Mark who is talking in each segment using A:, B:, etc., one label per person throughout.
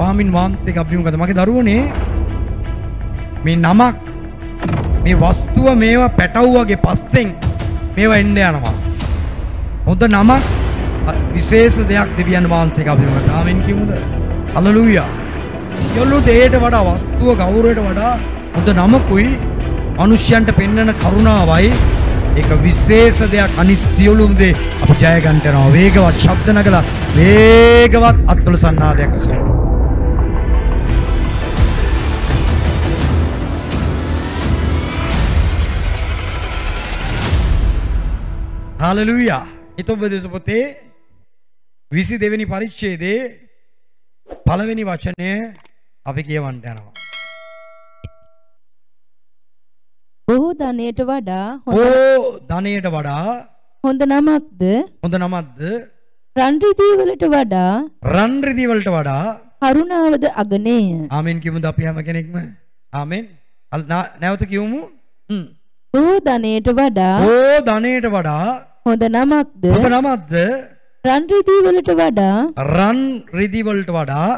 A: ස්වාමින් වහන්සේ අපිමකද මගේ දරුවනේ මේ නමක් මේ වස්තුව මේවා පැටව්වගේ පස්සෙන් මේවා එන්න යනවා. හොඳ නමක් විශේෂ දෙයක් දෙවියන් වහන්සේ අපිමකද ආමෙන් කිමුද? හලෙලූයා. සියලු දෙයට වඩා වස්තුව ගෞරවයට වඩා හොඳ නමකුයි මිනිස්යන්ට පෙන්වන කරුණාවයි ඒක විශේෂ දෙයක් අනිත් සියලුම දේ අපි ජය ගන්න යනවා වේගවත් ශබ්ද නගලා වේගවත් අත්වල සන්නාදයක් අසනවා හාලලුයා හිතොබ දෙසපොතේ විසි දෙවැනි පරිච්චේදේ පළවෙනි වචනය අපි කියවන්ට යනවා. බොහෝ ධනයට වඩා හෝ ධනයට වඩා හොඳ නමක්ද හොඳ නමක්ද රන්රිදීවලට වඩා රන්රිදීවලට වඩා කරුණාවද අගනේය ආමෙන් කිමුද අපි හැම කෙනෙක්ම ආමෙන් නැවත කියවමු හෝ ධනයට වඩා හෝ ධනයට වඩා හොඳ නමක්ද? හොඳ නමක්ද? රන් රිදී වලට වඩා රන් රිදී වලට වඩා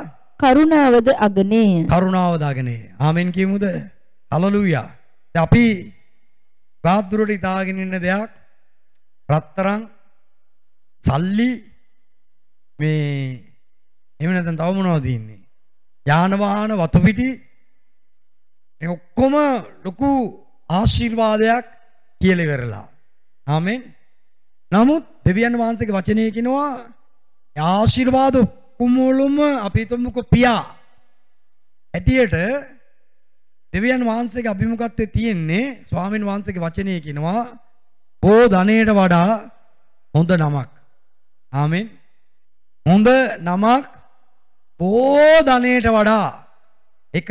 A: කරුණාවද අගනේ. කරුණාවද අගනේ. ආමෙන් කියමුද? හලලූයා. අපි ගාද්දුරට ඉතාගෙන ඉන්න දෙයක් රත්තරන් සල්ලි මේ එහෙම නැත්නම් තව මොනවද ඉන්නේ? යාන වාහන වතු පිටි මේ ඔක්කොම ලොකු ආශිර්වාදයක් කියලා ඉවරලා. ආමෙන්. නමුත් දෙවියන් වහන්සේගේ වචනය කියනවා ආශිර්වාද කුමුළුම අපි තුමුකෝ පියා ඇටියට දෙවියන් වහන්සේගේ අභිමුඛත්වයේ තියෙන්නේ ස්වාමීන් වහන්සේගේ වචනය කියනවා ඕ ධනයට වඩා හොඳ නමක් ආමෙන් හොඳ නමක් ඕ ධනයට වඩා එක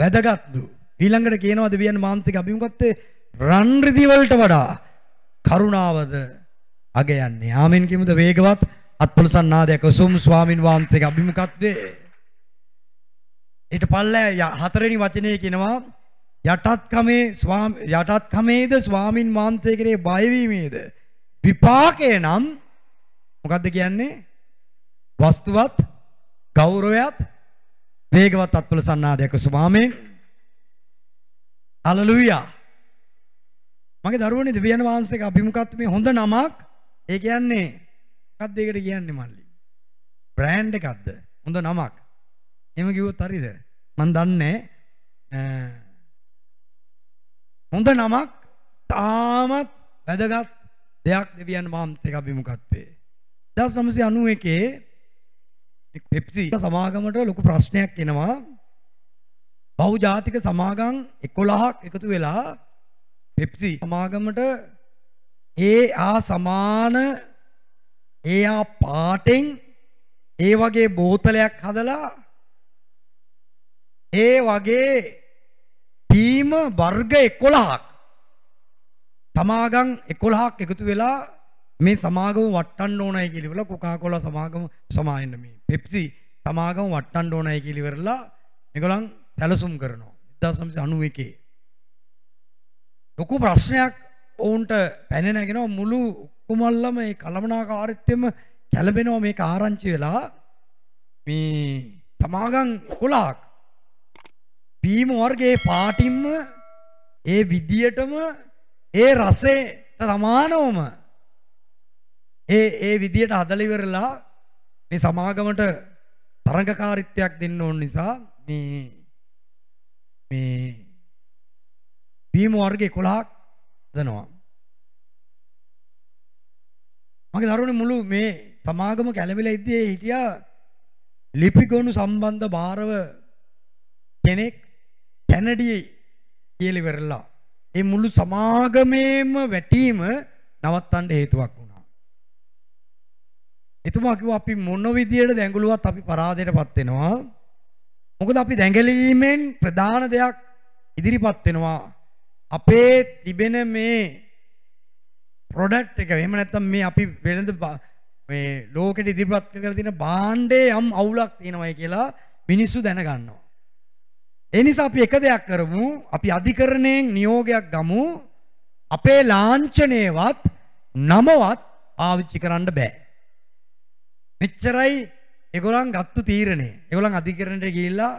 A: වැදගත්ලු ඊළඟට කියනවා දෙවියන් වහන්සේගේ අභිමුඛත්වයේ රන් රිදි වලට වඩා කරුණාවද අග යන්නේ. ආමෙන් කියමුද වේගවත් අත්පොලසන් නාදයක සුම් ස්වාමින් වහන්සේගේ අභිමුඛත්වයේ ඊට පල්ලෑ හතරෙනි වචනේ කියනවා යටත්කමේ ස්වාමී යටත්කමේද ස්වාමින් වහන්සේ කෙරේ බයවීමේද විපාකය නම් මොකද්ද කියන්නේ වස්තුවත් ගෞරවයත් වේගවත් අත්පල සන්නාදයක ස්වාමීන් හලලුයා මගේ දරුවනේ දෙවියන් වහන්සේගේ අභිමුඛත්වයේ හොඳ නමක් ඒ කියන්නේ මොකක්ද ඒකට කියන්නේ මල්ලි? බ්‍රෑන්ඩ් එකක්ද? හොඳ නමක්. එහෙම කිව්වොත් හරිද? මම දන්නේ හොඳ නමක් තාමත් වැදගත් දෙයක් දෙවියන් වහන්සේ අභිමුඛත්වේ. 1991 පෙප්සි සමාගමට ලොකු ප්‍රශ්නයක් එනවා. බහුජාතික සමාගම් 11ක් එකතු වෙලා පෙප්සි සමාගමට ඒ ආ සමාන ඒ ආ පාටෙන් ඒ වගේ බෝතලයක් හදලා ඒ වගේ පීම වර්ග 11ක් තමාගම් 11ක් එකතු වෙලා මේ සමාගම වට්ටන්න ඕනයි කියලා ඉවරලා කොකාකෝලා සමාගම සමායෙන්න මේ පෙප්සි සමාගම වට්ටන්න ඕනයි කියලා ඉවරලා මේගොල්ලන් සැලසුම් කරනවා 1991 ලොකු ප්‍රශ්නයක් ඔවුන්ට පැනෙනගෙනවා මුළු කුමල්ලම ඒ කළමනාකාරීත්වෙම කැළඹෙනවා මේක ආරංචි වෙලා මේ සමාගම් 11ක් බීම වර්ගයේ පාටින්ම ඒ විදියටම ඒ රසේට සමානවම ඒ ඒ විදියට හදලා ඉවරලා මේ සමාගමට තරඟකාරීත්වයක් දෙන්න ඕන නිසා මේ මේ බීම වර්ගයේ 11ක් දනවා මගේ දරුවනේ මුළු මේ සමාගම කැළඹිලා ඉද්දී හිටියා ලිපිගොනු සම්බන්ධ භාරව කෙනෙක් කැනඩියේ කියලා ඉවරලා ඒ මුළු සමාගමේම වැටීම නවත්තන්න හේතුවක් වුණා. එතුමා කිව්වා අපි මොන විදියට දැඟලුවත් අපි පරාදයටපත් වෙනවා. මොකද අපි දැඟලීමෙන් ප්‍රධාන දෙයක් ඉදිරිපත් වෙනවා. අපේ තිබෙන මේ ප්‍රොඩක්ට් එක එහෙම නැත්නම් මේ අපි වෙළඳ මේ ලෝකෙට ඉදිරිපත් කරලා තියෙන භාණ්ඩේ යම් අවුලක් තියෙනවයි කියලා මිනිස්සු දැනගන්නවා. ඒ නිසා අපි එක දෙයක් කරමු අපි අධිකරණයෙන් නියෝගයක් ගමු අපේ ලාංඡනයවත් නමවත් පාවිච්චි කරන්න බෑ. මෙච්චරයි ඒගොල්ලන් ගත්තු තීරණය. ඒගොල්ලන් අධිකරණයට ගිහිල්ලා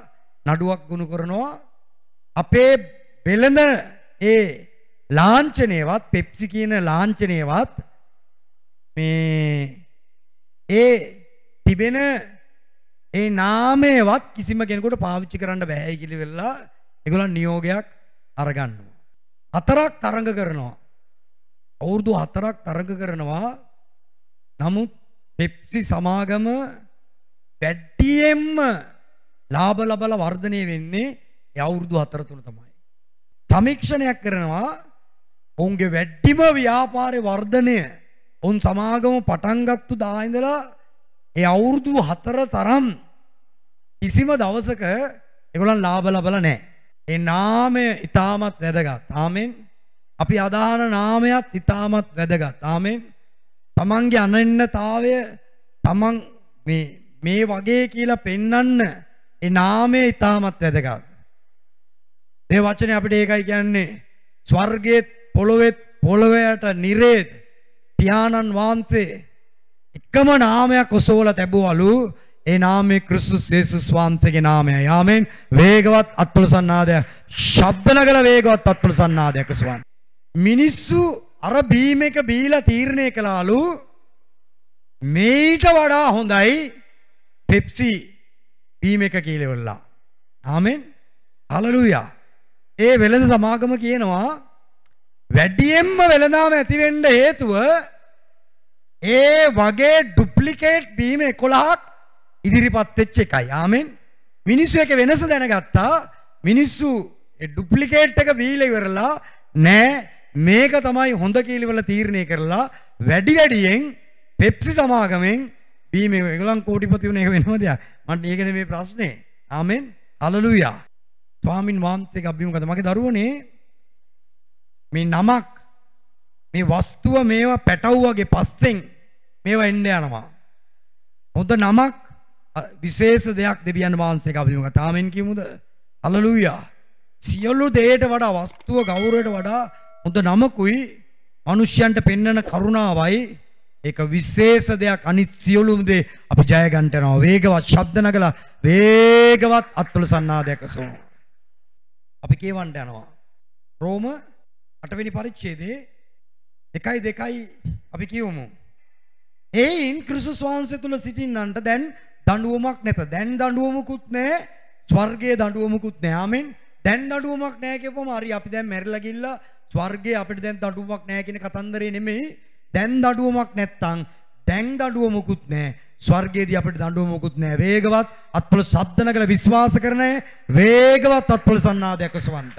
A: නඩුවක් ගොනු කරනවා අපේ වෙළඳ ඒ ලාංඡනයවත් පෙප්සි කියන ලාංඡනයවත් මේ ඒ තිබෙන ඒ නාමයවත් කිසිම කෙනෙකුට පාවිච්චි කරන්න බෑ කියලා වෙලා ඒගොල්ලන් නියෝගයක් අරගන්නවා. හතරක් තරඟ කරනවා. අවුරුදු හතරක් තරඟ කරනවා. නමුත් පෙප්සි සමාගම වැඩියෙන්ම ලාභ ලබලා වර්ධනය වෙන්නේ අවුරුදු හතර තුන තමයි. සමීක්ෂණයක් කරනවා ඔවුන්ගේ වැඩිම ව්‍යාපාරය වර්ධනය ඔවුන් සමාගම පටන්ගත්තු දාහිඳලා ඒ අවුරුදු හතර තරම් කිසිම දවසක එගොලන් ලාභ ලබල නෑ. ඒ නාමය ඉතාමත් වැදගත් ආමෙන් අපි අදාන නාමයත් ඉතාමත් වැදගත් ආමෙන් තමන්ගේ අනන්නතාවය තමන් මේ වගේ කියලා පෙන්නන්න ඒ නාමය ඉතාමත් වැදගත්. ඒ වචනය අපිට ඒකයි කියන්නේ ස්වර්ගයේ පොළොවෙත් පොළොවයට නිරේද පියාණන් වහන්සේ එකම නාමයක් ඔසෝල තැබුවලු ඒ නාමේ ක්‍රිස්තුස් යේසුස් වහන්සේගේ නාමය. යාමෙන් වේගවත් අත්පුල සන්නාදයක්. ශබ්ද නගල වේගවත් අත්පුල සන්නාදයක් ස්වන්. මිනිස්සු අර බීම එක බීලා තීරණය කළාලු මේට වඩා හොඳයි පෙප්සි බීම එක කියලා වෙලා. ආමෙන්. හලලුයා. ඒ වෙළඳ සමාගම කියනවා වැඩියෙන්ම වෙළඳාම ඇතිවෙන්න හේතුව ඒ වගේ ඩුප්ලිකේට් බීම 11ක් ඉදිරිපත් වෙච්ච එකයි. ආමෙන්. මිනිස්සු එක වෙනස දැනගත්තා. මිනිස්සු ඒ ඩුප්ලිකේට් එක බීලා ඉවරලා නෑ මේක තමයි හොඳ කීලිවල තීරණය කරලා වැඩි වැඩියෙන් පෙප්සි සමාගමෙන් බීම ඒගොල්ලන් කෝටිපති වුණ එක වෙනම දෙයක්. මට ඒකනේ මේ ප්‍රශ්නේ. ආමෙන්. හලෙලූයා. ස්වාමින් වහන්සේගේ අභිමුඛත මගේ දරුවනේ මේ නමක් මේ වස්තුව මේවා පැටව්වගේ පස්සෙන් මේවා එන්න යනවා. හොඳ නමක් විශේෂ දෙයක් දෙවියන් වහන්සේ කබිනු කතාමෙන් කියමුද? හලලූයා. සියලු දෙයට වඩා වස්තුව ගෞරවයට වඩා හොඳ නමකුයි මිනිස්යන්ට පෙන්වන කරුණාවයි ඒක විශේෂ දෙයක් අනිත් සියලුම දේ අපි ජය ගන්නට යනවා වේගවත් ශබ්ද නගලා වේගවත් අත්වල සන්නාදයක් අසමු අපි කියවන්න යනවා රෝම අටවෙනි පරිච්ඡේදයේ එකයි දෙකයි අපි කියවමු. එයින් ක්‍රිස්තුස් වහන්සේ තුල සිටින්නන්ට දැන් දඬුවමක් නැත. දැන් දඬුවමකුත් නැහැ. ස්වර්ගයේ දඬුවමකුත් නැහැ. ආමෙන්. දැන් දඬුවමක් නැහැ කියපුවම හරි අපි දැන් මැරිලා ගිහිල්ලා ස්වර්ගයේ අපිට දැන් දඬුවමක් නැහැ කියන කතන්දරේ නෙමෙයි. දැන් දඬුවමක් නැත්තම් දැන් දඬුවමකුත් නැහැ. ස්වර්ගයේදී අපිට දඬුවමකුත් නැහැ. වේගවත් අත්පොළ සබ්දන කළ විශ්වාස කරන අය වේගවත් අත්පොළ සන්නාදයක් ඔසවන්නට.